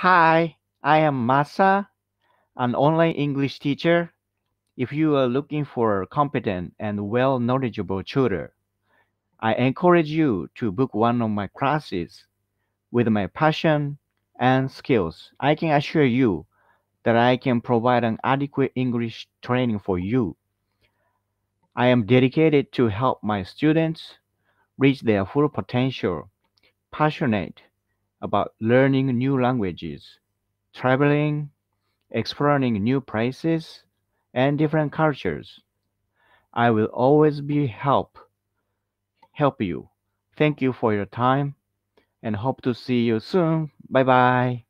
Hi, I am Masa, an online English teacher. If you are looking for a competent and well knowledgeable tutor, I encourage you to book one of my classes. With my passion and skills, I can assure you that I can provide an adequate English training for you. I am dedicated to help my students reach their full potential, passionate about learning new languages, traveling, exploring new places and different cultures. I will always be help help you. Thank you for your time and hope to see you soon. Bye bye.